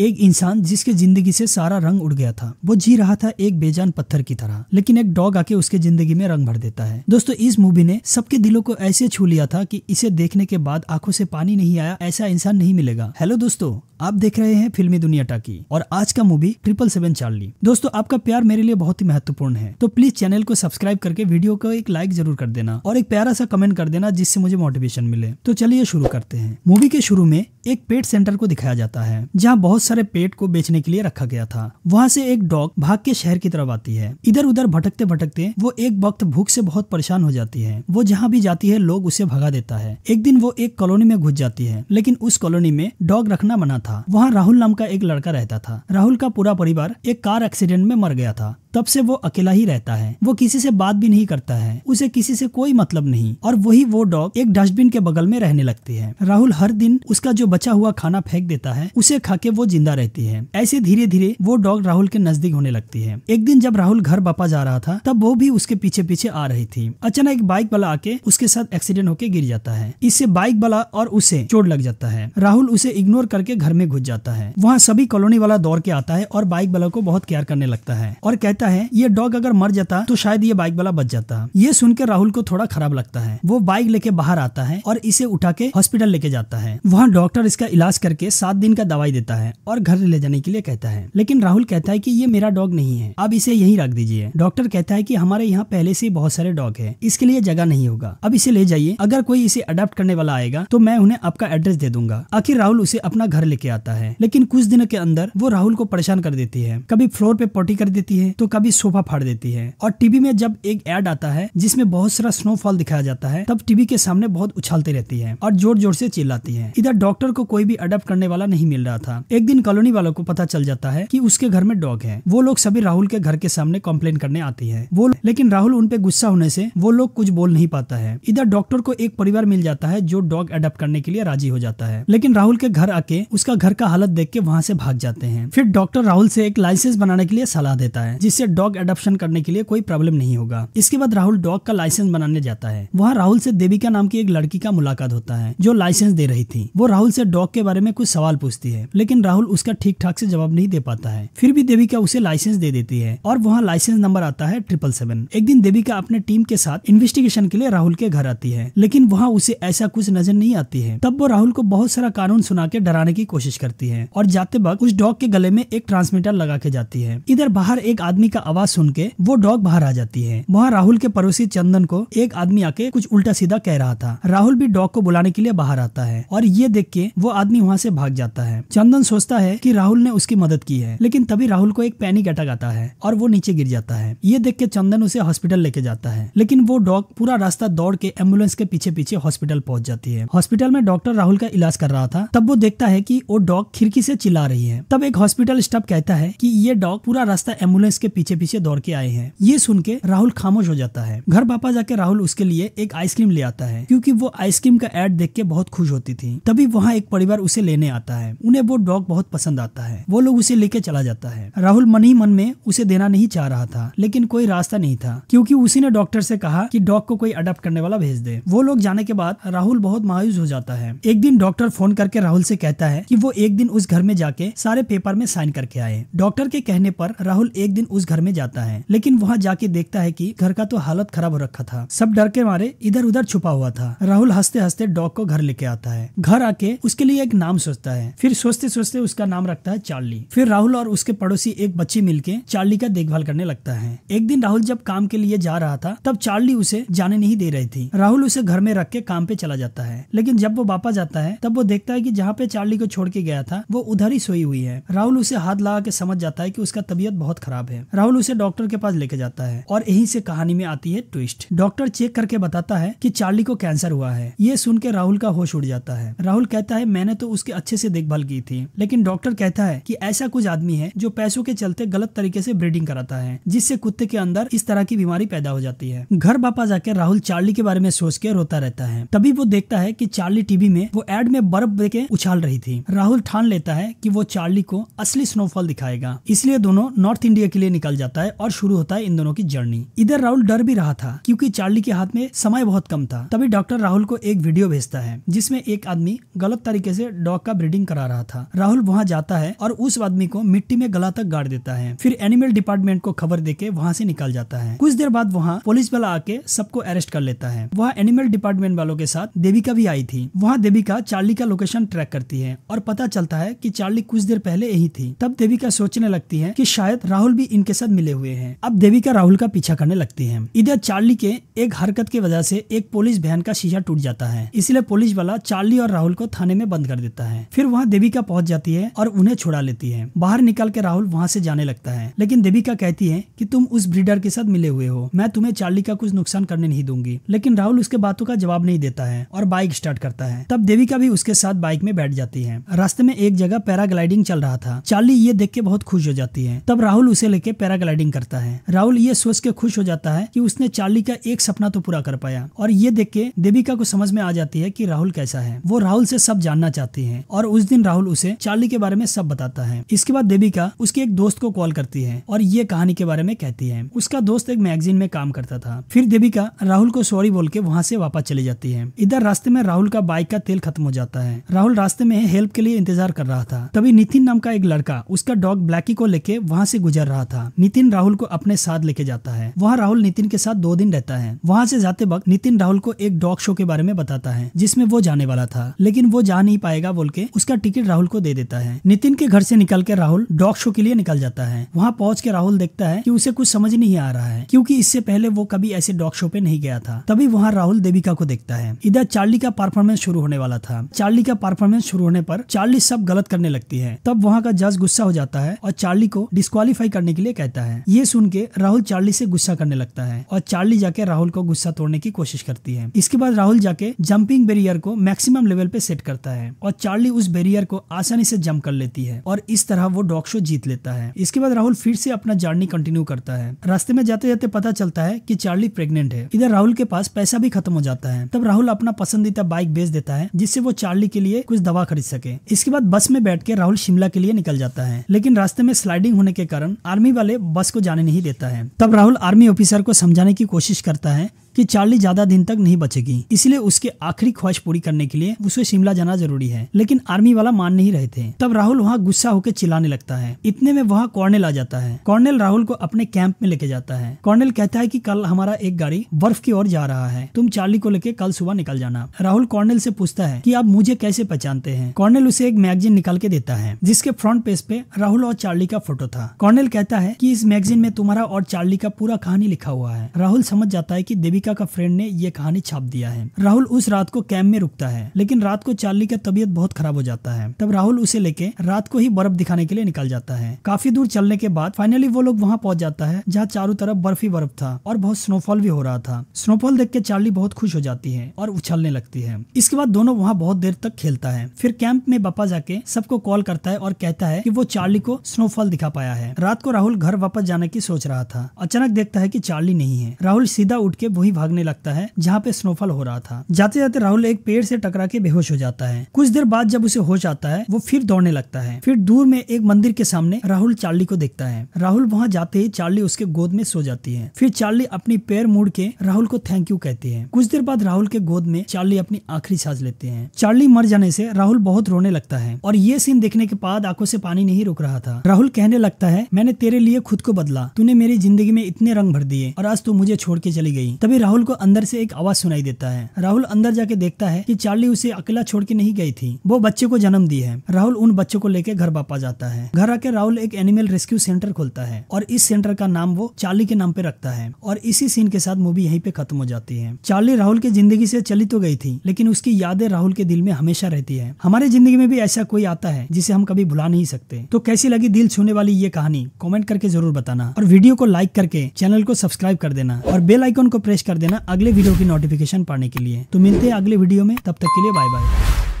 एक इंसान जिसके जिंदगी से सारा रंग उड़ गया था वो जी रहा था एक बेजान पत्थर की तरह लेकिन एक डॉग आके उसके जिंदगी में रंग भर देता है दोस्तों इस मूवी ने सबके दिलों को ऐसे छू लिया था कि इसे देखने के बाद आंखों से पानी नहीं आया ऐसा इंसान नहीं मिलेगा हेलो दोस्तों आप देख रहे हैं फिल्मी दुनिया टाकी और आज का मूवी ट्रिपल सेवन चार्ली दोस्तों आपका प्यार मेरे लिए बहुत ही महत्वपूर्ण है तो प्लीज चैनल को सब्सक्राइब करके वीडियो को एक लाइक जरूर कर देना और एक प्यारा सा कमेंट कर देना जिससे मुझे मोटिवेशन मिले तो चलिए शुरू करते हैं मूवी के शुरू में एक पेट सेंटर को दिखाया जाता है जहाँ बहुत सारे पेट को बेचने के लिए रखा गया था वहाँ से एक डॉग भाग के शहर की तरफ आती है इधर उधर भटकते भटकते वो एक वक्त भूख से बहुत परेशान हो जाती है वो जहाँ भी जाती है लोग उसे भगा देता है एक दिन वो एक कॉलोनी में घुस जाती है लेकिन उस कॉलोनी में डॉग रखना मना था था वहाँ राहुल नाम का एक लड़का रहता था राहुल का पूरा परिवार एक कार एक्सीडेंट में मर गया था तब से वो अकेला ही रहता है वो किसी से बात भी नहीं करता है उसे किसी से कोई मतलब नहीं और वही वो डॉग एक डस्टबिन के बगल में रहने लगती है राहुल हर दिन उसका जो बचा हुआ खाना फेंक देता है उसे खा के वो जिंदा रहती है ऐसे धीरे धीरे वो डॉग राहुल के नजदीक होने लगती है एक दिन जब राहुल घर वापस जा रहा था तब वो भी उसके पीछे पीछे आ रही थी अचानक एक बाइक वाला आके उसके साथ एक्सीडेंट होकर गिर जाता है इससे बाइक वाला और उसे चोट लग जाता है राहुल उसे इग्नोर करके घर में घुस जाता है वहाँ सभी कॉलोनी वाला दौड़ के आता है और बाइक वाला को बहुत केयर करने लगता है और कहता है ये डॉग अगर मर जाता तो शायद ये बाइक वाला बच जाता ये सुनकर राहुल को थोड़ा खराब लगता है वो बाइक लेके बाहर आता है और इसे उठा के हॉस्पिटल लेके जाता है वहाँ डॉक्टर इसका इलाज करके सात दिन का दवाई देता है और घर ले जाने के लिए कहता है लेकिन राहुल कहता है की ये मेरा डॉग नहीं है अब इसे यही रख दीजिए डॉक्टर कहता है की हमारे यहाँ पहले से बहुत सारे डॉग है इसके लिए जगह नहीं होगा अब इसे ले जाइए अगर कोई इसे अडोप्ट करने वाला आएगा तो मैं उन्हें आपका एड्रेस दे दूंगा आखिर राहुल उसे अपना घर लेके लेके आता है लेकिन कुछ दिनों के अंदर वो राहुल को परेशान कर देती है कभी फ्लोर पे पोटी कर देती है तो कभी सोफा फाड़ देती है और टीवी में जब एक एड आता है जिसमें बहुत सारा स्नोफॉल दिखाया जाता है तब टीवी के सामने बहुत उछालती रहती है और जोर जोर से चिल्लाती है इधर डॉक्टर को कोई भी अडप्ट करने वाला नहीं मिल रहा था एक दिन कॉलोनी वालों को पता चल जाता है की उसके घर में डॉग है वो लोग सभी राहुल के घर के सामने कम्प्लेन करने आती है वो लेकिन राहुल उनपे गुस्सा होने से वो लोग कुछ बोल नहीं पाता है इधर डॉक्टर को एक परिवार मिल जाता है जो डॉग अडप्ट करने के लिए राजी हो जाता है लेकिन राहुल के घर आके उसका उसका घर का हालत देख के वहाँ से भाग जाते हैं फिर डॉक्टर राहुल से एक लाइसेंस बनाने के लिए सलाह देता है जिससे डॉग एडोप्शन करने के लिए कोई प्रॉब्लम नहीं होगा इसके बाद राहुल डॉग का लाइसेंस बनाने जाता है वहाँ राहुल से देविका नाम की एक लड़की का मुलाकात होता है जो लाइसेंस दे रही थी वो राहुल से डॉग के बारे में कुछ सवाल पूछती है लेकिन राहुल उसका ठीक ठाक से जवाब नहीं दे पाता है फिर भी देविका उसे लाइसेंस दे देती है और वहाँ लाइसेंस नंबर आता है ट्रिपल सेवन एक दिन देविका अपने टीम के साथ इन्वेस्टिगेशन के लिए राहुल के घर आती है लेकिन वहाँ उसे ऐसा कुछ नजर नहीं आती है तब वो राहुल को बहुत सारा कानून सुना के डराने की कोशिश कोशिश करती है और जाते वक्त उस डॉग के गले में एक ट्रांसमीटर लगा के जाती है इधर बाहर एक आदमी का आवाज सुन के वो डॉग बाहर आ जाती है वहाँ राहुल के पड़ोसी चंदन को एक आदमी आके कुछ उल्टा सीधा कह रहा था राहुल भी डॉग को बुलाने के लिए बाहर आता है और ये देख के वो आदमी वहाँ से भाग जाता है चंदन सोचता है की राहुल ने उसकी मदद की है लेकिन तभी राहुल को एक पैनिक अटैक आता है और वो नीचे गिर जाता है ये देख के चंदन उसे हॉस्पिटल लेके जाता है लेकिन वो डॉग पूरा रास्ता दौड़ के एम्बुलेंस के पीछे पीछे हॉस्पिटल पहुंच जाती है हॉस्पिटल में डॉक्टर राहुल का इलाज कर रहा था तब वो देखता है की वो डॉग खिड़की से चिल्ला रही है तब एक हॉस्पिटल स्टाफ कहता है कि ये डॉग पूरा रास्ता एम्बुलेंस के पीछे पीछे दौड़ के आए हैं ये सुन के राहुल खामोश हो जाता है घर वापस जाके राहुल उसके लिए एक आइसक्रीम ले आता है क्योंकि वो आइसक्रीम का एड देख के बहुत खुश होती थी तभी वहाँ एक परिवार उसे लेने आता है उन्हें वो डॉग बहुत पसंद आता है वो लोग उसे लेके चला जाता है राहुल मन ही मन में उसे देना नहीं चाह रहा था लेकिन कोई रास्ता नहीं था क्योंकि उसी ने डॉक्टर से कहा कि डॉग को कोई अडप्ट करने वाला भेज दे वो लोग जाने के बाद राहुल बहुत मायूस हो जाता है एक दिन डॉक्टर फोन करके राहुल से कहता है कि वो एक दिन उस घर में जाके सारे पेपर में साइन करके आए डॉक्टर के कहने पर राहुल एक दिन उस घर में जाता है लेकिन वहाँ जाके देखता है की घर का तो हालत खराब हो रखा था सब डर के मारे इधर उधर छुपा हुआ था राहुल हंसते हंसते डॉग को घर लेके आता है घर आके उसके लिए एक नाम सोचता है फिर सोचते सोचते उसका नाम रखता है चार्ली फिर राहुल और उसके पड़ोसी एक बच्ची मिलके चार्ली का देखभाल करने लगता है एक दिन राहुल जब काम के लिए जा रहा था तब चार्ली उसे जाने नहीं दे रही थी राहुल उसे घर में रख के काम पे चला जाता है लेकिन जब वो वापस जाता है तब वो देखता है की जहाँ पे चार्ली को छोड़ के गया था वो उधर ही सोई हुई है राहुल उसे हाथ लगा के समझ जाता है कि उसका तबियत बहुत खराब है राहुल उसे डॉक्टर के पास लेके जाता है और यहीं से कहानी में आती है ट्विस्ट डॉक्टर चेक करके बताता है कि चार्ली को कैंसर हुआ है ये सुन के राहुल का होश उड़ जाता है राहुल कहता है मैंने तो उसके अच्छे से देखभाल की थी लेकिन डॉक्टर कहता है की ऐसा कुछ आदमी है जो पैसों के चलते गलत तरीके से ब्रीडिंग कराता है जिससे कुत्ते के अंदर इस तरह की बीमारी पैदा हो जाती है घर वापस जाकर राहुल चार्ली के बारे में सोच के रोता रहता है तभी वो देखता है की चार्ली टीवी में वो एड में बर्फ दे उछाल रही थी राहुल ठान लेता है कि वो चार्ली को असली स्नोफॉल दिखाएगा इसलिए दोनों नॉर्थ इंडिया के लिए निकल जाता है और शुरू होता है इन दोनों की जर्नी इधर राहुल डर भी रहा था क्योंकि चार्ली के हाथ में समय बहुत कम था तभी डॉक्टर राहुल को एक वीडियो भेजता है जिसमे एक आदमी गलत तरीके से डॉग का ब्रीडिंग करा रहा था राहुल वहाँ जाता है और उस आदमी को मिट्टी में गला तक गाड़ देता है फिर एनिमल डिपार्टमेंट को खबर दे के वहाँ से निकल जाता है कुछ देर बाद वहाँ पुलिस वाला आके सबको अरेस्ट कर लेता है वहाँ एनिमल डिपार्टमेंट वालों के साथ देविका भी आई थी वहाँ देविका चार्ली का लोकेशन ट्रैक करती है और पता चलता है कि चार्ली कुछ देर पहले यही थी तब देविका सोचने लगती है कि शायद राहुल भी इनके साथ मिले हुए हैं अब देविका राहुल का पीछा करने लगती है इधर चार्ली के एक हरकत की वजह से एक पुलिस बहन का शीशा टूट जाता है इसलिए पुलिस वाला चार्ली और राहुल को थाने में बंद कर देता है फिर वहाँ देविका पहुंच जाती है और उन्हें छुड़ा लेती है बाहर निकाल के राहुल वहाँ से जाने लगता है लेकिन देविका कहती है की तुम उस ब्रीडर के साथ मिले हुए हो मैं तुम्हें चार्ली का कुछ नुकसान करने नहीं दूंगी लेकिन राहुल उसके बातों का जवाब नहीं देता है और बाइक स्टार्ट करता है तब देविका भी उसके साथ बाइक में बैठ जाती है रास्ते में एक जगह पैराग्लाइडिंग चल रहा था चार्ली ये देख के बहुत खुश हो जाती है तब राहुल उसे लेके पैराग्लाइडिंग करता है राहुल ये सोच के खुश हो जाता है की उसने चार्ली का एक सपना तो पूरा कर पाया और ये देख के देविका को समझ में आ जाती है की राहुल कैसा है वो राहुल से सब जानना चाहती है और उस दिन राहुल उसे चार्ली के बारे में सब बताता है इसके बाद देविका उसके एक दोस्त को कॉल करती है और ये कहानी के बारे में कहती है उसका दोस्त एक मैगजीन में काम करता था फिर देविका राहुल को सॉरी बोल के वहाँ से वापस चली जाती है इधर रास्ते में राहुल का बाइक का तेल खत्म हो जाता है राहुल रास्ते में हेल्प के लिए इंतजार कर रहा था तभी नितिन नाम का एक लड़का उसका डॉग ब्लैकी को लेके वहाँ से गुजर रहा था नितिन राहुल को अपने साथ लेके जाता है वहाँ राहुल नितिन के साथ दो दिन रहता है वहाँ से जाते वक्त नितिन राहुल को एक डॉग शो के बारे में बताता है जिसमे वो जाने वाला था लेकिन वो जा नहीं पाएगा बोल के उसका टिकट राहुल को दे देता है नितिन के घर से निकल के राहुल डॉग शो के लिए निकल जाता है वहाँ पहुँच के राहुल देखता है की उसे कुछ समझ नहीं आ रहा है क्यूँकी इससे पहले वो कभी ऐसे डॉग शो पे नहीं गया था तभी वहाँ राहुल देविका को देखता है इधर चार्ली का परफॉर्मेंस शुरू होने वाला था चार्ली का परफॉर्मेंस शुरू होने पर चार्ली सब गलत करने लगती है तब वहाँ का जज गुस्सा हो जाता है और चार्ली को डिस्कालीफाई करने के लिए कहता है ये सुन के राहुल चार्ली से गुस्सा करने लगता है और चार्ली जाके राहुल को गुस्सा तोड़ने की कोशिश करती है इसके बाद राहुल जाके जंपिंग बैरियर को मैक्सिमम लेवल पे सेट करता है और चार्ली उस बेरियर को आसानी से जंप कर लेती है और इस तरह वो डॉग शो जीत लेता है इसके बाद राहुल फिर से अपना जर्नी कंटिन्यू करता है रास्ते में जाते जाते पता चलता है की चार्ली प्रेगनेंट है इधर राहुल के पास पैसा भी खत्म हो जाता है तब राहुल अपना पसंदीदा बाइक बेच देता है जिससे वो चार्ली के लिए कुछ दवा खरीद सके इसके बाद बस में बैठ के राहुल शिमला के लिए निकल जाता है लेकिन रास्ते में स्लाइडिंग होने के कारण आर्मी वाले बस को जाने नहीं देता है तब राहुल आर्मी ऑफिसर को समझाने की कोशिश करता है कि चार्ली ज्यादा दिन तक नहीं बचेगी इसलिए उसके आखिरी ख्वाहिश पूरी करने के लिए उसे शिमला जाना जरूरी है लेकिन आर्मी वाला मान नहीं रहे थे तब राहुल वहाँ गुस्सा होकर चिल्लाने लगता है इतने में वहाँ कॉर्नेल आ जाता है कॉर्नेल राहुल को अपने कैंप में लेके जाता है कॉर्नेल कहता है की कल हमारा एक गाड़ी बर्फ की ओर जा रहा है तुम चार्ली को लेकर कल सुबह निकल जाना राहुल कॉर्नेल से पूछता है की आप मुझे कैसे पहचानते हैं कॉर्नेल उसे एक मैगजीन निकाल के देता है जिसके फ्रंट पेज पे राहुल और चार्ली का फोटो था कॉर्नेल कहता है की इस मैगजीन में तुम्हारा और चार्ली का पूरा कहानी लिखा हुआ है राहुल समझ जाता है की देवी चालिका का फ्रेंड ने ये कहानी छाप दिया है राहुल उस रात को कैंप में रुकता है लेकिन रात को चार्ली का तबियत बहुत खराब हो जाता है तब राहुल उसे लेके रात को ही बर्फ दिखाने के लिए निकल जाता है काफी दूर चलने के बाद फाइनली वो लोग वहाँ पहुँच जाता है जहाँ चारों तरफ बर्फ ही बर्फ था और बहुत स्नोफॉल भी हो रहा था स्नोफॉल देख के चार्ली बहुत खुश हो जाती है और उछलने लगती है इसके बाद दोनों वहाँ बहुत देर तक खेलता है फिर कैंप में पापा जाके सबको कॉल करता है और कहता है की वो चार्ली को स्नोफॉल दिखा पाया है रात को राहुल घर वापस जाने की सोच रहा था अचानक देखता है की चार्ली नहीं है राहुल सीधा उठ के वही भागने लगता है जहाँ पे स्नोफॉल हो रहा था जाते जाते राहुल एक पेड़ से टकरा के बेहोश हो जाता है कुछ देर बाद जब उसे होश आता है वो फिर दौड़ने लगता है फिर दूर में एक मंदिर के सामने राहुल चार्ली को देखता है राहुल वहाँ जाते ही चार्ली उसके गोद में सो जाती है फिर चार्ली अपनी पैर मुड़ के राहुल को थैंक यू कहती है कुछ देर बाद राहुल के गोद में चार्ली अपनी आखिरी सांस लेते हैं चार्ली मर जाने से राहुल बहुत रोने लगता है और ये सीन देखने के बाद आंखों से पानी नहीं रुक रहा था राहुल कहने लगता है मैंने तेरे लिए खुद को बदला तूने मेरी जिंदगी में इतने रंग भर दिए और आज तू मुझे छोड़ के चली गई तभी राहुल को अंदर से एक आवाज सुनाई देता है राहुल अंदर जाके देखता है कि चार्ली उसे अकेला छोड़ के नहीं गई थी वो बच्चे को जन्म दी है राहुल उन बच्चों को लेकर घर वापस जाता है घर आके राहुल एक एनिमल रेस्क्यू सेंटर खोलता है और इस सेंटर का नाम वो चार्ली के नाम पे रखता है और इसी सीन के साथ मूवी यहीं पे खत्म हो जाती है चार्ली राहुल की जिंदगी से चली तो गई थी लेकिन उसकी यादें राहुल के दिल में हमेशा रहती है हमारी जिंदगी में भी ऐसा कोई आता है जिसे हम कभी भुला नहीं सकते तो कैसी लगी दिल छूने वाली ये कहानी कॉमेंट करके जरूर बताना और वीडियो को लाइक करके चैनल को सब्सक्राइब कर देना और बेल आइकॉन को प्रेस कर कर देना अगले वीडियो की नोटिफिकेशन पाने के लिए तो मिलते हैं अगले वीडियो में तब तक के लिए बाय बाय